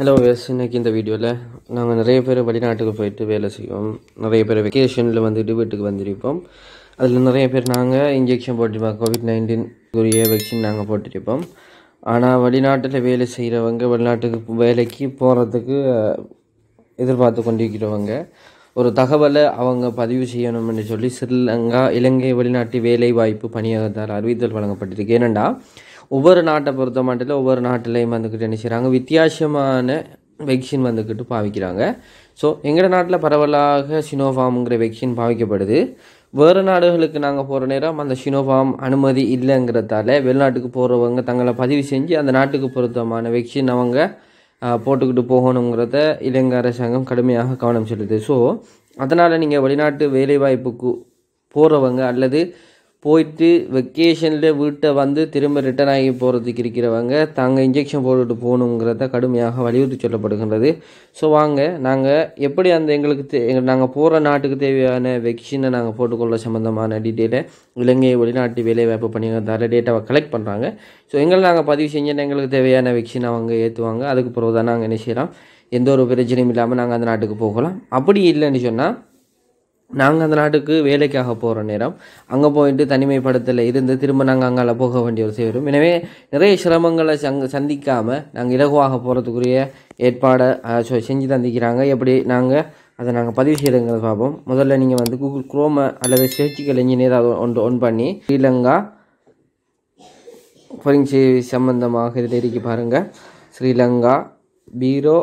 hello ways இன்றைக்கி இந்த வீடியோவில் நாங்கள் நிறைய பேர் வெளிநாட்டுக்கு போயிட்டு வேலை செய்வோம் நிறைய பேர் வெக்கேஷனில் வந்துட்டு வீட்டுக்கு வந்திருப்போம் அதில் நிறைய பேர் நாங்கள் இன்ஜெக்ஷன் போட்டிருப்போம் கோவிட் நைன்டீன் உரிய வெக்சின் நாங்கள் போட்டிருப்போம் ஆனால் வெளிநாட்டில் வேலை செய்கிறவங்க வெளிநாட்டுக்கு வேலைக்கு போகிறதுக்கு எதிர்பார்த்து கொண்டிருக்கிறவங்க ஒரு தகவலை அவங்க பதிவு செய்யணும்னு சொல்லி ஸ்ரீலங்கா இலங்கை வெளிநாட்டு வேலை வாய்ப்பு பணியகத்தால் அறிவித்தல் வழங்கப்பட்டிருக்கு ஏனெண்டா ஒவ்வொரு நாட்டை பொறுத்த மாட்டில் ஒவ்வொரு நாட்டிலையும் வந்துக்கிட்டு என்ன செய்கிறாங்க வித்தியாசமான வெக்சின் வந்துக்கிட்டு பாவிக்கிறாங்க ஸோ எங்கள் நாட்டில் பரவலாக சினோஃபார்முங்கிற வெக்சின் பாவிக்கப்படுது வேறு நாடுகளுக்கு நாங்கள் போகிற நேரம் அந்த சினோஃபார்ம் அனுமதி இல்லைங்கிறதால வெளிநாட்டுக்கு போகிறவங்க தங்களை பதிவு செஞ்சு அந்த நாட்டுக்கு பொருத்தமான வெக்சின் அவங்க போட்டுக்கிட்டு போகணுங்கிறத இலங்கை அரசாங்கம் கடுமையாக கவனம் செலுது ஸோ அதனால் நீங்கள் வெளிநாட்டு வேலைவாய்ப்புக்கு போகிறவங்க அல்லது போயிட்டு வெக்கேஷனில் வீட்டை வந்து திரும்ப ரிட்டர்ன் ஆகி போகிறதுக்கு இருக்கிறவங்க தாங்க இன்ஜெக்ஷன் போட்டுட்டு போகணுங்கிறத கடுமையாக வலியுறுத்தி சொல்லப்படுகின்றது ஸோ வாங்க நாங்கள் எப்படி அந்த எங்களுக்கு தே நாங்கள் போகிற நாட்டுக்கு தேவையான வெக்சினை நாங்கள் போட்டுக்கொள்ள சம்மந்தமான டீட்டெயிலை இலங்கை வெளிநாட்டு வேலைவாய்ப்பு தர டேட்டாவை கலெக்ட் பண்ணுறாங்க ஸோ எங்களை நாங்கள் பதிவு செஞ்சால் எங்களுக்கு தேவையான வெக்சினை அவங்க ஏற்றுவாங்க அதுக்கு பிறகு தான் நாங்கள் என்ன செய்யலாம் எந்த ஒரு பிரச்சனையும் இல்லாமல் நாங்கள் அந்த நாட்டுக்கு போகலாம் அப்படி இல்லைன்னு சொன்னால் நாங்கள் அந்த நாட்டுக்கு வேலைக்காக போகிற நேரம் அங்கே போயிட்டு தனிமைப்படத்தில் இருந்து திரும்ப நாங்கள் அங்கால போக வேண்டிய ஒரு செய்வோம் எனவே நிறைய சிரமங்களை சங் சந்திக்காமல் நாங்கள் இலகுவாக போகிறதுக்குரிய ஏற்பாடை செஞ்சு தந்திக்கிறாங்க எப்படி நாங்கள் அதை நாங்கள் பதிவு செய்கிறோங்கிறத பார்ப்போம் முதல்ல நீங்கள் வந்து கூகுள் குரோமை அல்லது சேர்ச்சிக்கல் இன்ஜினியர் அதை ஒன்று ஒன் பண்ணி ஸ்ரீலங்கா ஃபரிங் சேவை சம்பந்தமாக இதில் இருக்கி பாருங்கள் ஸ்ரீலங்கா பீரோ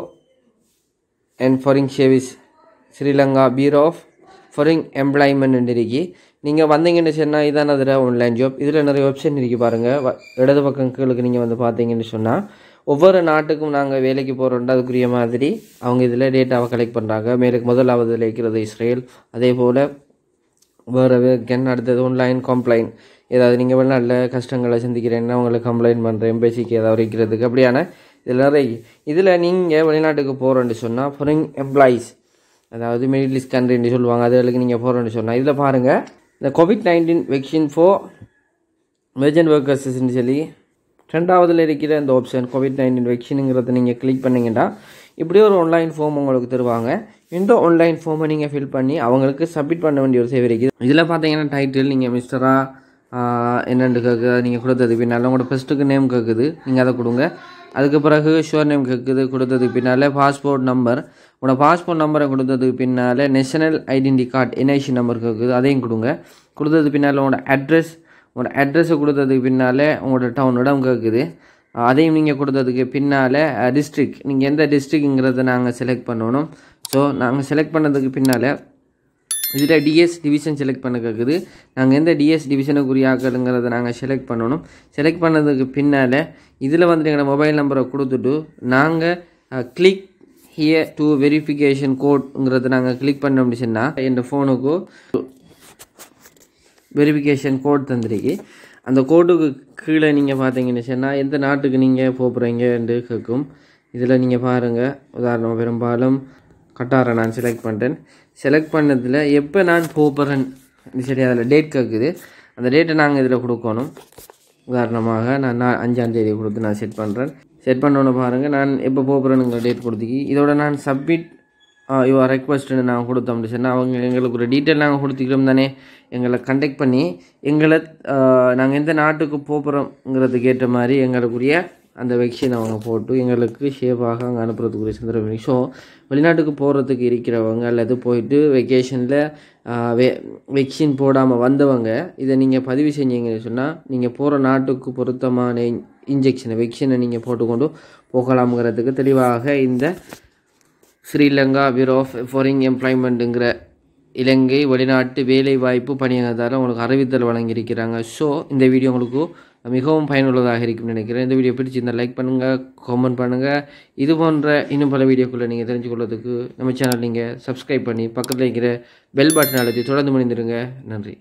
அண்ட் ஃபாரின் சேவிஸ் Sri Lanka bureau of foreign employment இருக்கு நீங்கள் வந்தீங்கன்னு சொன்னால் இதான் அதில் ஆன்லைன் ஜாப் இதில் நிறைய வெப்சைட் இருக்குது பாருங்கள் இடது பக்கங்களுக்கு நீங்கள் வந்து பார்த்தீங்கன்னு சொன்னால் ஒவ்வொரு நாட்டுக்கும் நாங்கள் வேலைக்கு போகிறோம்னா அதுக்குரிய மாதிரி அவங்க இதில் டேட்டாவை கலெக்ட் பண்ணுறாங்க மேலுக்கு முதலாவது இருக்கிறது இஸ்ரேல் அதே போல் வேறு கென் அடுத்தது ஒன்லைன் கம்ப்ளைண்ட் ஏதாவது நீங்கள் வெளிநாட்டில் கஷ்டங்களை சந்திக்கிறேன்னா உங்களுக்கு கம்ப்ளைண்ட் பண்ணுறேன் எம்பசிக்கு ஏதாவது இருக்கிறதுக்கு அப்படியான இதில் நிறைய இதில் நீங்கள் வெளிநாட்டுக்கு போகிறோன்னு சொன்னால் ஃபாரின் எம்ப்ளாயீஸ் அதாவது ஈஸ்ட் கண்ட்ரின்னு சொல்லுவாங்க வரைக்கும் நீங்கள் போகிறோன்னு சொன்னால் இதில் பாருங்கள் இந்த Covid nineteen vaccine for emergent ஒர்க்கர்ஸ்ன்னு சொல்லி ரெண்டாவதில் இருக்கிற இந்த ஆப்ஷன் கோவிட் நைன்டீன் வெக்சினுங்கிறத நீங்கள் கிளிக் பண்ணிங்கன்னா இப்படி ஒரு ஆன்லைன் ஃபார்ம் உங்களுக்கு தருவாங்க இந்த ஆன்லைன் ஃபார்மை நீங்கள் ஃபில் பண்ணி அவங்களுக்கு சப்மிட் பண்ண வேண்டிய ஒரு சேவை இருக்குது இதில் பார்த்தீங்கன்னா டைட்டில் நீங்கள் மிஸ்டராக என்னென்னு கேட்குது நீங்கள் கொடுத்ததுக்கு பின்னால் உங்களோட ஃபஸ்ட்டுக்கு நேம் கேட்குது நீங்கள் அதை கொடுங்க அதுக்கு பிறகு ஷோர் நேம் கேட்குது கொடுத்ததுக்கு பின்னால் பாஸ்போர்ட் நம்பர் உங்களோட பாஸ்போர்ட் நம்பரை கொடுத்ததுக்கு பின்னால் national identity card NIC number இருக்குது அதையும் கொடுங்க கொடுத்தது பின்னால் உங்களோட அட்ரஸ் உங்களோட அட்ரஸை கொடுத்ததுக்கு பின்னால் உங்களோட டவுன் இடம் கேட்குது அதையும் நீங்கள் கொடுத்ததுக்கு பின்னால் டிஸ்ட்ரிக் நீங்கள் எந்த டிஸ்ட்ரிக்ங்கிறத நாங்கள் செலக்ட் பண்ணணும் ஸோ நாங்கள் செலக்ட் பண்ணதுக்கு பின்னால் இதில் டிஎஸ் டிவிஷன் செலக்ட் பண்ண கேட்குது நாங்கள் எந்த டிஎஸ் டிவிஷனுக்குரிய ஆக்கலுங்கிறத நாங்கள் செலக்ட் பண்ணணும் செலக்ட் பண்ணதுக்கு பின்னால் இதில் வந்துட்டு எங்களோட மொபைல் நம்பரை கொடுத்துட்டு நாங்கள் கிளிக் ஹியர் டூ வெரிஃபிகேஷன் கோட்ங்கிறது நாங்கள் கிளிக் பண்ண அப்படிச்சுன்னா இந்த ஃபோனுக்கு வெரிஃபிகேஷன் கோட் தந்திருக்கு அந்த கோட்டுக்கு கீழே நீங்கள் பார்த்தீங்கன்னு சொன்னால் எந்த நாட்டுக்கு நீங்கள் போகிறீங்க என்று கேட்கும் இதில் நீங்கள் பாருங்கள் உதாரணம் பெரும்பாலும் கட்டாரை நான் செலக்ட் பண்ணிட்டேன் செலக்ட் பண்ணதில் எப்போ நான் போகிறேன் சரி அதில் டேட் கேட்குது அந்த டேட்டை நாங்கள் இதில் கொடுக்கணும் உதாரணமாக நான் அஞ்சாம் தேதி கொடுத்து நான் செட் பண்ணுறேன் செட் பண்ணோன்னு பாருங்கள் நான் எப்போ போகிறேனுங்கிற டேட் கொடுத்துக்கி இதோட நான் சப்மிட் யுவர் ரெக்வஸ்ட்டு நாங்கள் கொடுத்தோம் சொன்னால் அவங்க எங்களுக்கு ஒரு டீட்டெயில் நாங்கள் கொடுத்துக்கிறோம் தானே எங்களை கண்டெக்ட் பண்ணி எங்களை நாங்கள் எந்த நாட்டுக்கு போகிறோங்கிறதுக்கு ஏற்ற மாதிரி எங்களுக்குரிய அந்த வெக்சின் அவங்க போட்டு எங்களுக்கு ஷேஃபாக அங்கே அனுப்புறதுக்குரிய சந்தர்ப்பம் ஸோ வெளிநாட்டுக்கு போகிறதுக்கு இருக்கிறவங்க அல்லது போயிட்டு வெக்கேஷனில் வெ வெக்சின் போடாமல் வந்தவங்க இதை நீங்கள் பதிவு செஞ்சீங்கன்னு சொன்னால் நீங்கள் போகிற நாட்டுக்கு பொருத்தமான இன்ஜெக்ஷனை வெக்ஷனை நீங்கள் போட்டுக்கொண்டு போகலாம்ங்கிறதுக்கு தெளிவாக இந்த ஸ்ரீலங்கா பியூரோ ஆஃப் ஃபாரிங் எம்ப்ளாய்மெண்ட்டுங்கிற இலங்கை வெளிநாட்டு வேலைவாய்ப்பு பணியகத்தால் உங்களுக்கு அறிவித்தல் வழங்கியிருக்கிறாங்க ஸோ இந்த வீடியோ உங்களுக்கு மிகவும் பயனுள்ளதாக இருக்கும்னு நினைக்கிறேன் இந்த வீடியோ பிடிச்சிருந்தால் லைக் பண்ணுங்கள் கமெண்ட் பண்ணுங்கள் இது போன்ற இன்னும் பல வீடியோக்குள்ளே நீங்கள் தெரிஞ்சுக்கொள்வதுக்கு நம்ம சேனல் நீங்கள் சப்ஸ்கிரைப் பண்ணி பக்கத்தில் இருக்கிற பெல் பட்டன் அழுத்தி தொடர்ந்து முடிந்துருங்க நன்றி